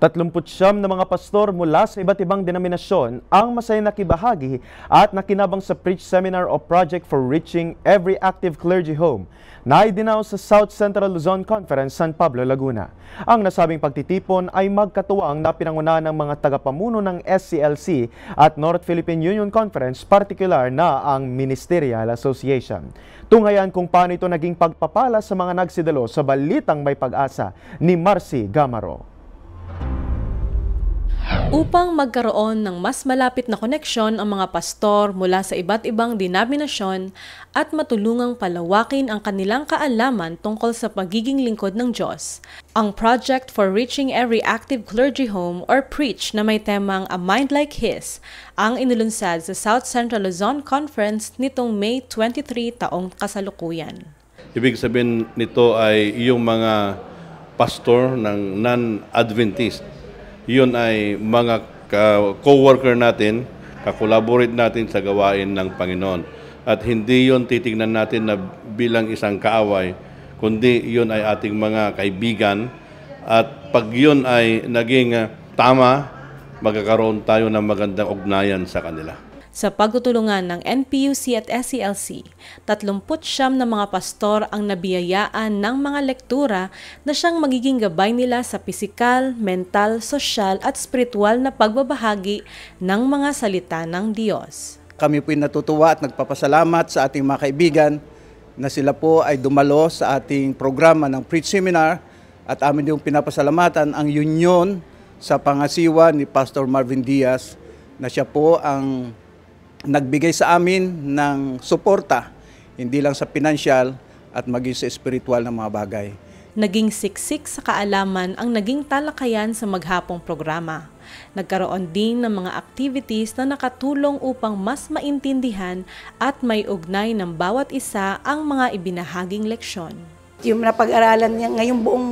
39 na mga pastor mula sa iba't ibang denominasyon ang masaya nakibahagi at nakinabang sa Preach Seminar o Project for Reaching Every Active Clergy Home na idinaw sa South Central Luzon Conference San Pablo, Laguna. Ang nasabing pagtitipon ay magkatuwang na pinanguna ng mga tagapamuno ng SCLC at North Philippine Union Conference, particular na ang Ministerial Association. Tungayan kung paano ito naging pagpapala sa mga nagsidalo sa balitang may pag-asa ni Marcy Gamaro upang magkaroon ng mas malapit na koneksyon ang mga pastor mula sa iba't ibang denominasyon at matulungang palawakin ang kanilang kaalaman tungkol sa pagiging lingkod ng Diyos. Ang Project for Reaching Every Active Clergy Home or PREACH na may temang A Mind Like His ang inulunsad sa South Central Luzon Conference nitong May 23 taong kasalukuyan. Ibig sabihin nito ay yung mga pastor ng non-Adventist yun ay mga co-worker natin, kakolaborate natin sa gawain ng Panginoon. At hindi yon titignan natin na bilang isang kaaway, kundi yon ay ating mga kaibigan. At pag yun ay naging ah, tama, magkakaroon tayo ng magandang ugnayan sa kanila. Sa pagtutulungan ng NPUC at SELC, 39 na mga pastor ang nabiyayaan ng mga lektura na siyang magiging gabay nila sa pisikal, mental, sosyal at spiritual na pagbabahagi ng mga salita ng Diyos. Kami po'y natutuwa at nagpapasalamat sa ating mga kaibigan na sila po ay dumalo sa ating programa ng Preach Seminar at amin yung pinapasalamatan ang union sa pangasiwa ni Pastor Marvin Diaz na siya po ang nagbigay sa amin ng suporta, hindi lang sa financial at maging sa spiritual na mga bagay. Naging siksik sa kaalaman ang naging talakayan sa maghapong programa. Nagkaroon din ng mga activities na nakatulong upang mas maintindihan at may ugnay ng bawat isa ang mga ibinahaging leksyon. Yung napag-aralan niya ngayong buong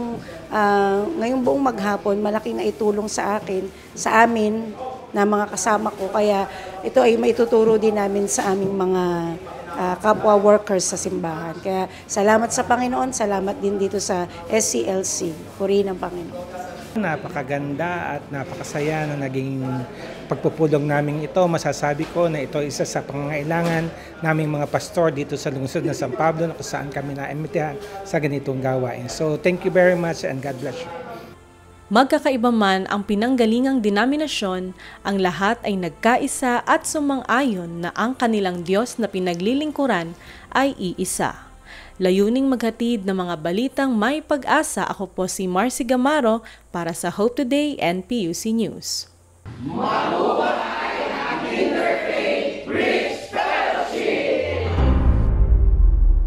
uh, ngayong buong maghapon, malaki na itulong sa akin, sa amin na mga kasama ko. Kaya ito ay maituturo din namin sa aming mga uh, kapwa workers sa simbahan. Kaya salamat sa Panginoon, salamat din dito sa SCLC. Puri ng Panginoon. Napakaganda at napakasaya na naging pagpupulong namin ito. Masasabi ko na ito isa sa pangangailangan naming mga pastor dito sa lungsod ng San Pablo na kung saan kami naimitihan sa ganitong gawain. So thank you very much and God bless you. Magkakaiba man ang pinanggalingang denominasyon, ang lahat ay nagkaisa at sumang-ayon na ang kanilang Diyos na pinaglilingkuran ay iisa. Layuning maghatid ng mga balitang may pag-asa ako po si Marcy Gamaro para sa Hope Today and PUC News. Mabuhay!